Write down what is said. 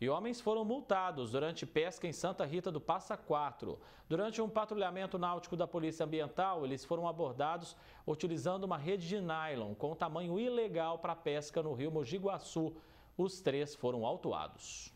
E homens foram multados durante pesca em Santa Rita do Passa Quatro. Durante um patrulhamento náutico da Polícia Ambiental, eles foram abordados utilizando uma rede de nylon com tamanho ilegal para pesca no rio Mojiguaçu. Os três foram autuados.